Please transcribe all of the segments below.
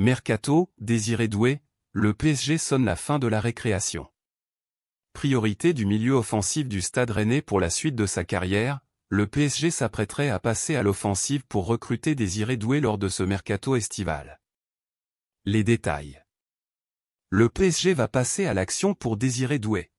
Mercato, Désiré Doué, le PSG sonne la fin de la récréation. Priorité du milieu offensif du Stade Rennais pour la suite de sa carrière, le PSG s'apprêterait à passer à l'offensive pour recruter Désiré Doué lors de ce mercato estival. Les détails. Le PSG va passer à l'action pour Désiré Doué.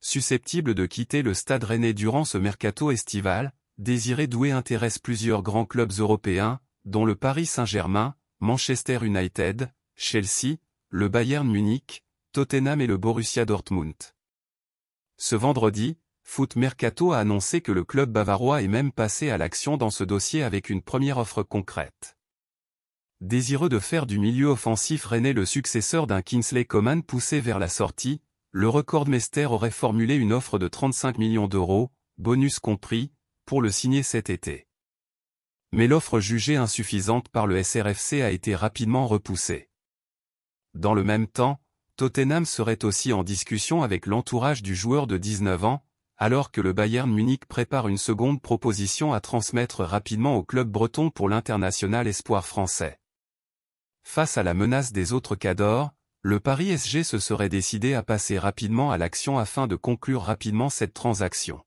Susceptible de quitter le Stade Rennais durant ce mercato estival, Désiré Doué intéresse plusieurs grands clubs européens, dont le Paris Saint-Germain, Manchester United, Chelsea, le Bayern Munich, Tottenham et le Borussia Dortmund. Ce vendredi, Foot Mercato a annoncé que le club bavarois est même passé à l'action dans ce dossier avec une première offre concrète. Désireux de faire du milieu offensif rennais le successeur d'un Kingsley Coman poussé vers la sortie, le record-mester aurait formulé une offre de 35 millions d'euros, bonus compris, pour le signer cet été mais l'offre jugée insuffisante par le SRFC a été rapidement repoussée. Dans le même temps, Tottenham serait aussi en discussion avec l'entourage du joueur de 19 ans, alors que le Bayern Munich prépare une seconde proposition à transmettre rapidement au club breton pour l'international espoir français. Face à la menace des autres cadors, le Paris SG se serait décidé à passer rapidement à l'action afin de conclure rapidement cette transaction.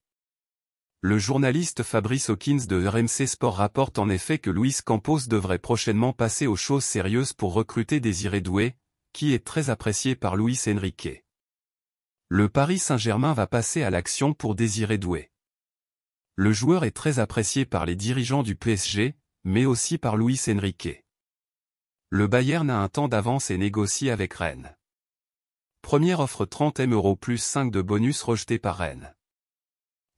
Le journaliste Fabrice Hawkins de RMC Sport rapporte en effet que Luis Campos devrait prochainement passer aux choses sérieuses pour recruter Désiré Doué, qui est très apprécié par Luis Enrique. Le Paris Saint-Germain va passer à l'action pour Désiré Doué. Le joueur est très apprécié par les dirigeants du PSG, mais aussi par Luis Enrique. Le Bayern a un temps d'avance et négocie avec Rennes. Première offre 30 M€ euros plus 5 de bonus rejeté par Rennes.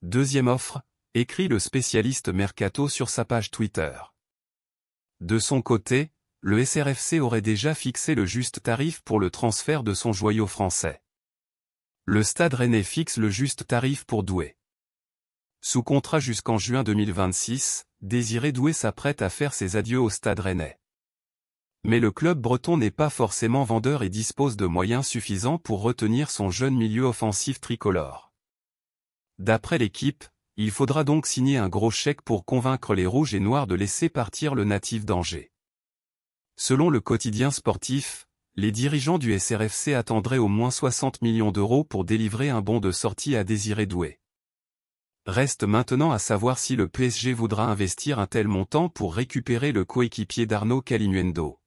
Deuxième offre, écrit le spécialiste Mercato sur sa page Twitter. De son côté, le SRFC aurait déjà fixé le juste tarif pour le transfert de son joyau français. Le Stade Rennais fixe le juste tarif pour Doué. Sous contrat jusqu'en juin 2026, Désiré Doué s'apprête à faire ses adieux au Stade Rennais. Mais le club breton n'est pas forcément vendeur et dispose de moyens suffisants pour retenir son jeune milieu offensif tricolore. D'après l'équipe, il faudra donc signer un gros chèque pour convaincre les Rouges et Noirs de laisser partir le natif d'Angers. Selon le quotidien sportif, les dirigeants du SRFC attendraient au moins 60 millions d'euros pour délivrer un bon de sortie à Désiré Doué. Reste maintenant à savoir si le PSG voudra investir un tel montant pour récupérer le coéquipier d'Arnaud Calinuendo.